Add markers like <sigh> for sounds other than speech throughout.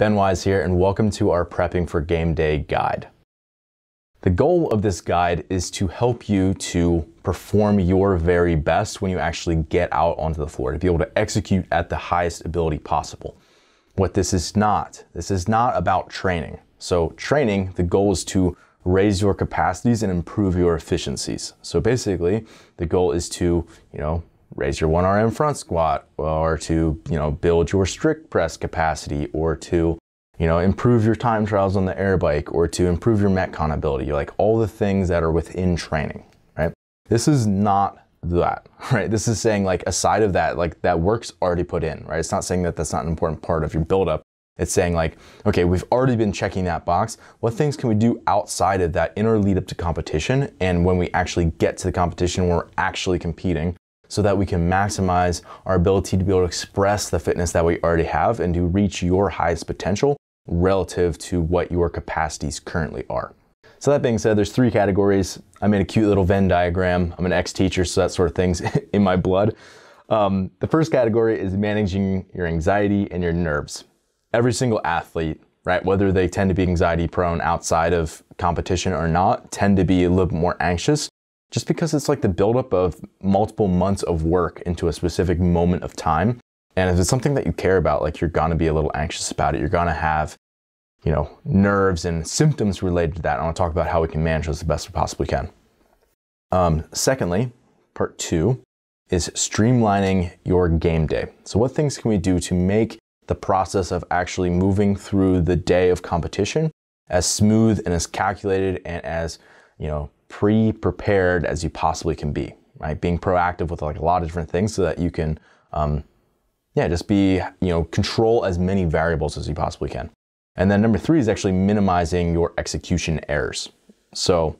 Ben Wise here, and welcome to our Prepping for Game Day guide. The goal of this guide is to help you to perform your very best when you actually get out onto the floor, to be able to execute at the highest ability possible. What this is not, this is not about training. So, training, the goal is to raise your capacities and improve your efficiencies. So basically, the goal is to, you know, raise your 1RM front squat or to, you know, build your strict press capacity or to, you know, improve your time trials on the air bike or to improve your metcon ability, like all the things that are within training, right? This is not that, <laughs> right? This is saying like aside of that, like that work's already put in, right? It's not saying that that's not an important part of your buildup. It's saying like, okay, we've already been checking that box. What things can we do outside of that inner lead up to competition? And when we actually get to the competition, we're actually competing, so that we can maximize our ability to be able to express the fitness that we already have and to reach your highest potential relative to what your capacities currently are. So that being said, there's three categories. I made a cute little Venn diagram. I'm an ex-teacher, so that sort of thing's <laughs> in my blood. Um, the first category is managing your anxiety and your nerves. Every single athlete, right, whether they tend to be anxiety prone outside of competition or not, tend to be a little bit more anxious just because it's like the buildup of multiple months of work into a specific moment of time. And if it's something that you care about, like you're gonna be a little anxious about it, you're gonna have, you know, nerves and symptoms related to that. I wanna talk about how we can manage those the best we possibly can. Um, secondly, part two is streamlining your game day. So, what things can we do to make the process of actually moving through the day of competition as smooth and as calculated and as, you know, pre-prepared as you possibly can be, right? Being proactive with like a lot of different things so that you can, um, yeah, just be, you know, control as many variables as you possibly can. And then number three is actually minimizing your execution errors. So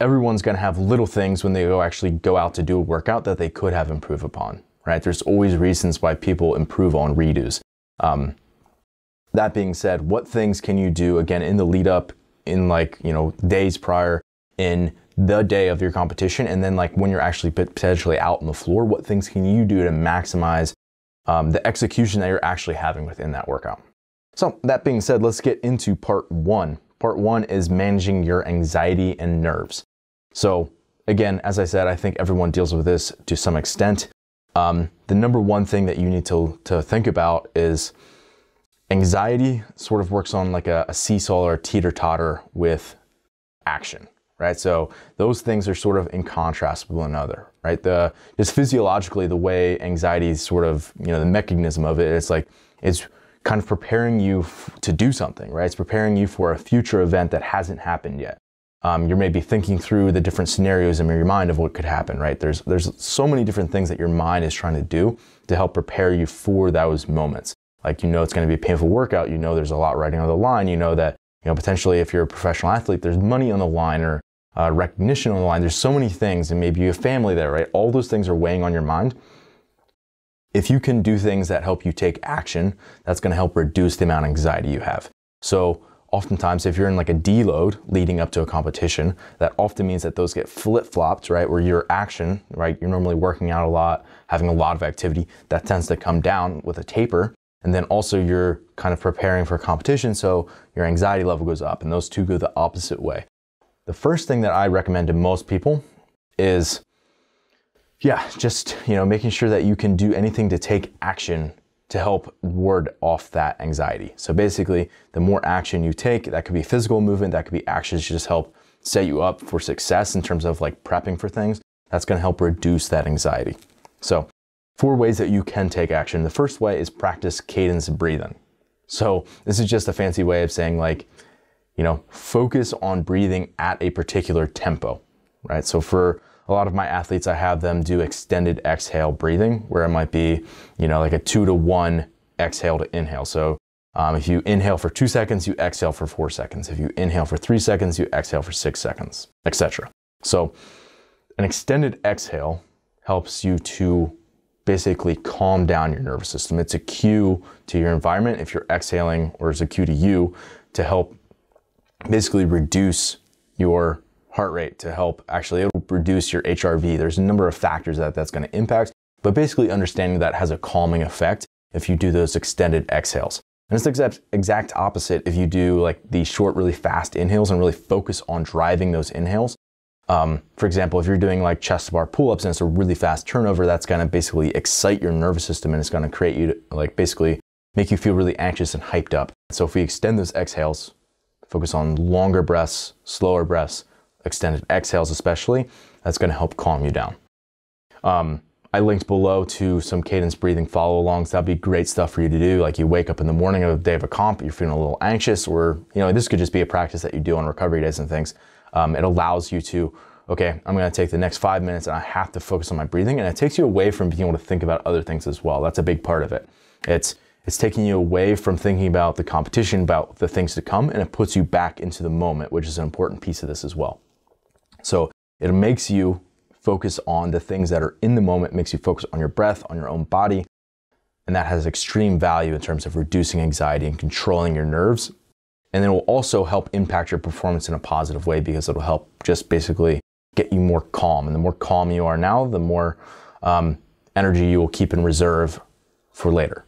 everyone's gonna have little things when they go actually go out to do a workout that they could have improved upon, right? There's always reasons why people improve on redos. Um, that being said, what things can you do again in the lead up in like, you know, days prior in the day of your competition and then like when you're actually potentially out on the floor what things can you do to maximize um, the execution that you're actually having within that workout so that being said let's get into part one part one is managing your anxiety and nerves so again as i said i think everyone deals with this to some extent um, the number one thing that you need to, to think about is anxiety sort of works on like a, a seesaw or teeter totter with action right? So those things are sort of in contrast with one another, right? The just physiologically the way anxiety is sort of you know the mechanism of it. It's like it's kind of preparing you f- to do something, right? It's preparing you for a future event that hasn't happened yet. Um, you're maybe thinking through the different scenarios in your mind of what could happen, right? There's there's so many different things that your mind is trying to do to help prepare you for those moments. Like you know it's going to be a painful workout. You know there's a lot riding on the line. You know that you know potentially if you're a professional athlete, there's money on the line, or uh, recognition on the line. There's so many things, and maybe you have family there, right? All those things are weighing on your mind. If you can do things that help you take action, that's going to help reduce the amount of anxiety you have. So, oftentimes, if you're in like a deload leading up to a competition, that often means that those get flip flopped, right? Where your action, right? You're normally working out a lot, having a lot of activity, that tends to come down with a taper. And then also, you're kind of preparing for competition, so your anxiety level goes up, and those two go the opposite way. The first thing that I recommend to most people is yeah, just, you know, making sure that you can do anything to take action to help ward off that anxiety. So basically, the more action you take, that could be physical movement, that could be actions to just help set you up for success in terms of like prepping for things. That's going to help reduce that anxiety. So, four ways that you can take action. The first way is practice cadence breathing. So, this is just a fancy way of saying like you know, focus on breathing at a particular tempo, right? So for a lot of my athletes, I have them do extended exhale breathing, where it might be, you know, like a two to one exhale to inhale. So um, if you inhale for two seconds, you exhale for four seconds. If you inhale for three seconds, you exhale for six seconds, etc. So an extended exhale helps you to basically calm down your nervous system. It's a cue to your environment if you're exhaling, or it's a cue to you to help basically reduce your heart rate to help actually it'll reduce your HRV. There's a number of factors that that's going to impact, but basically understanding that has a calming effect if you do those extended exhales. And it's the exact opposite if you do like the short, really fast inhales and really focus on driving those inhales. Um, for example, if you're doing like chest bar pull-ups and it's a really fast turnover, that's going to basically excite your nervous system and it's going to create you to, like basically make you feel really anxious and hyped up. So if we extend those exhales, Focus on longer breaths, slower breaths, extended exhales, especially. That's going to help calm you down. Um, I linked below to some cadence breathing follow alongs. That'd be great stuff for you to do. Like you wake up in the morning of the day of a comp, you're feeling a little anxious, or you know, this could just be a practice that you do on recovery days and things. Um, it allows you to, okay, I'm gonna take the next five minutes and I have to focus on my breathing. And it takes you away from being able to think about other things as well. That's a big part of it. It's it's taking you away from thinking about the competition, about the things to come, and it puts you back into the moment, which is an important piece of this as well. So it makes you focus on the things that are in the moment, makes you focus on your breath, on your own body. And that has extreme value in terms of reducing anxiety and controlling your nerves. And then it will also help impact your performance in a positive way because it'll help just basically get you more calm. And the more calm you are now, the more um, energy you will keep in reserve for later.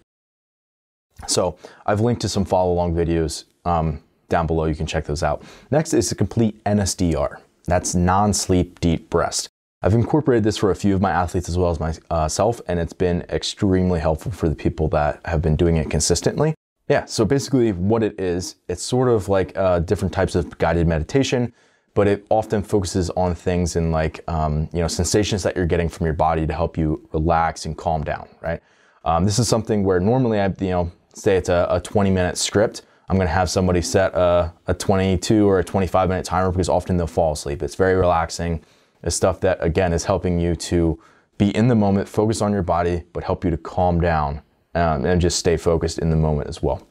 So I've linked to some follow along videos um, down below. You can check those out. Next is the complete NSDR. That's non-sleep deep breast. I've incorporated this for a few of my athletes as well as myself, and it's been extremely helpful for the people that have been doing it consistently. Yeah, so basically what it is, it's sort of like uh, different types of guided meditation, but it often focuses on things in like, um, you know, sensations that you're getting from your body to help you relax and calm down, right? Um, this is something where normally I, you know, say it's a, a 20 minute script, I'm gonna have somebody set a, a 22 or a 25 minute timer because often they'll fall asleep. It's very relaxing. It's stuff that, again, is helping you to be in the moment, focus on your body, but help you to calm down um, and just stay focused in the moment as well.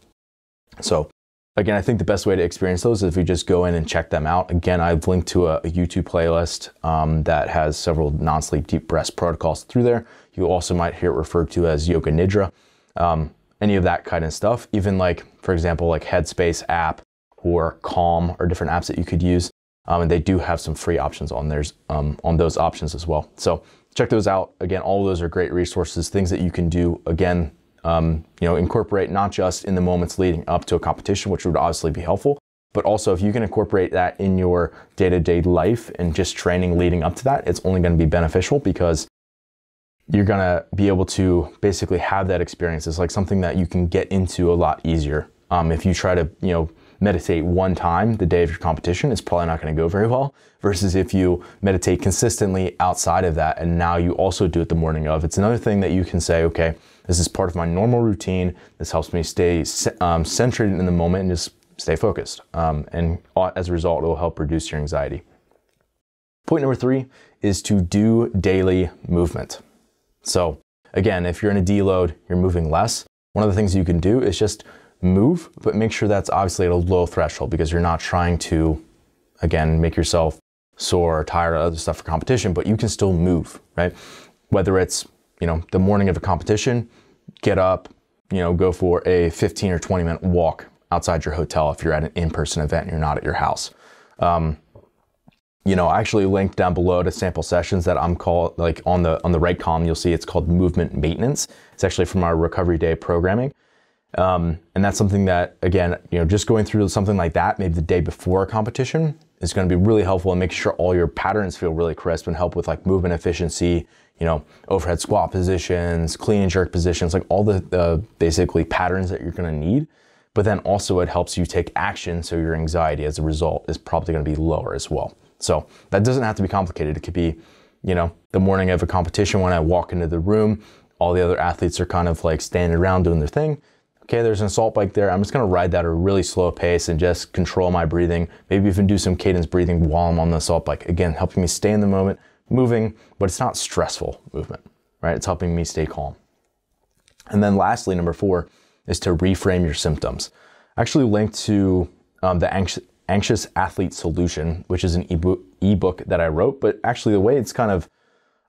So, again, I think the best way to experience those is if you just go in and check them out. Again, I've linked to a, a YouTube playlist um, that has several non sleep deep breath protocols through there. You also might hear it referred to as yoga nidra. Um, any of that kind of stuff. Even like, for example, like Headspace app or Calm or different apps that you could use. Um, and they do have some free options on theirs, um, on those options as well. So check those out. Again, all those are great resources, things that you can do again, um, you know, incorporate not just in the moments leading up to a competition, which would obviously be helpful, but also if you can incorporate that in your day-to-day life and just training leading up to that, it's only going to be beneficial because you're gonna be able to basically have that experience. It's like something that you can get into a lot easier. Um, if you try to, you know, meditate one time the day of your competition, it's probably not gonna go very well. <laughs> Versus if you meditate consistently outside of that, and now you also do it the morning of. It's another thing that you can say, okay, this is part of my normal routine. This helps me stay um, centered in the moment and just stay focused. Um, and as a result, it will help reduce your anxiety. Point number three is to do daily movement. So again, if you're in a deload, you're moving less. One of the things you can do is just move, but make sure that's obviously at a low threshold because you're not trying to, again, make yourself sore or tired or other stuff for competition, but you can still move, right? Whether it's, you know, the morning of a competition, get up, you know, go for a 15 or 20 minute walk outside your hotel if you're at an in-person event and you're not at your house. Um, you know, I actually linked down below to sample sessions that I'm called like on the on the right column. You'll see it's called movement maintenance. It's actually from our recovery day programming, um, and that's something that again, you know, just going through something like that maybe the day before a competition is going to be really helpful and make sure all your patterns feel really crisp and help with like movement efficiency. You know, overhead squat positions, clean and jerk positions, like all the, the basically patterns that you're going to need but then also it helps you take action so your anxiety as a result is probably going to be lower as well. So that doesn't have to be complicated. It could be, you know, the morning of a competition when I walk into the room, all the other athletes are kind of like standing around doing their thing. Okay, there's an assault bike there. I'm just gonna ride that at a really slow pace and just control my breathing. Maybe even do some cadence breathing while I'm on the assault bike. Again, helping me stay in the moment, moving, but it's not stressful movement, right? It's helping me stay calm. And then lastly, number four is to reframe your symptoms. Actually linked to um, the anx- Anxious Athlete Solution, which is an ebook, that I wrote. But actually, the way it's kind of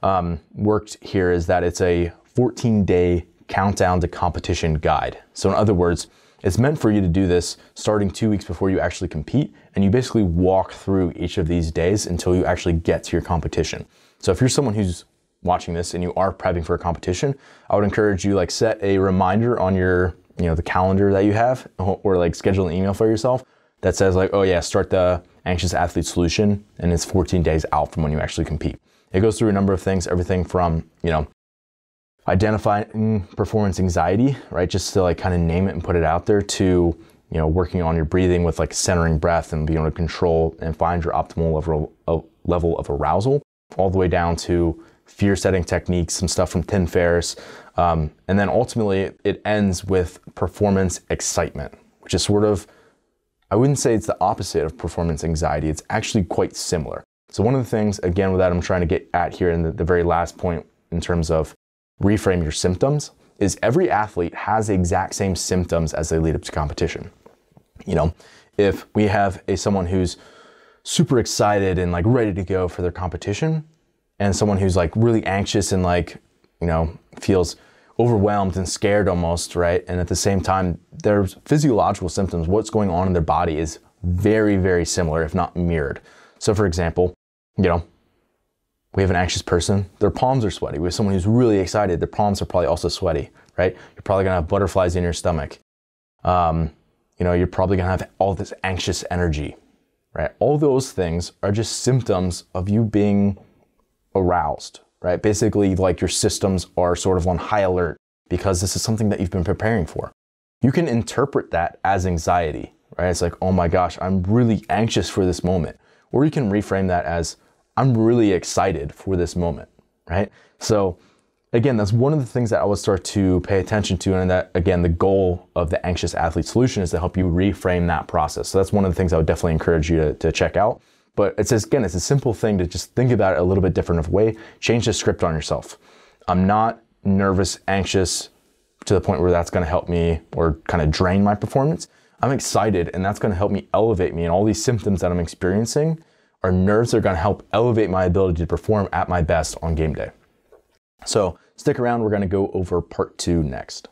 um, worked here is that it's a 14 day countdown to competition guide. So, in other words, it's meant for you to do this starting two weeks before you actually compete, and you basically walk through each of these days until you actually get to your competition. So, if you're someone who's watching this and you are prepping for a competition, I would encourage you like set a reminder on your, you know, the calendar that you have or like schedule an email for yourself that says like, oh yeah, start the anxious athlete solution and it's 14 days out from when you actually compete. It goes through a number of things, everything from, you know, identifying performance anxiety, right? Just to like kind of name it and put it out there to, you know, working on your breathing with like centering breath and being able to control and find your optimal level of, level of arousal, all the way down to fear setting techniques, some stuff from Tim Ferriss. Um, and then ultimately it ends with performance excitement, which is sort of I wouldn't say it's the opposite of performance anxiety, it's actually quite similar. So, one of the things, again, with that I'm trying to get at here in the, the very last point in terms of reframe your symptoms, is every athlete has the exact same symptoms as they lead up to competition. You know, if we have a someone who's super excited and like ready to go for their competition, and someone who's like really anxious and like, you know, feels overwhelmed and scared almost, right? And at the same time, their physiological symptoms, what's going on in their body is very, very similar, if not mirrored. So, for example, you know, we have an anxious person, their palms are sweaty. We have someone who's really excited, their palms are probably also sweaty, right? You're probably gonna have butterflies in your stomach. Um, you know, you're probably gonna have all this anxious energy, right? All those things are just symptoms of you being aroused, right? Basically, like your systems are sort of on high alert because this is something that you've been preparing for. You can interpret that as anxiety, right? It's like, oh my gosh, I'm really anxious for this moment. Or you can reframe that as, I'm really excited for this moment, right? So, again, that's one of the things that I would start to pay attention to. And that, again, the goal of the Anxious Athlete Solution is to help you reframe that process. So that's one of the things I would definitely encourage you to, to check out. But it's again, it's a simple thing to just think about it a little bit different of way. Change the script on yourself. I'm not nervous, anxious to the point where that's going to help me or kind of drain my performance. I'm excited, and that's going to help me elevate me. And all these symptoms that I'm experiencing are nerves that are going to help elevate my ability to perform at my best on game day. So stick around. We're going to go over part two next.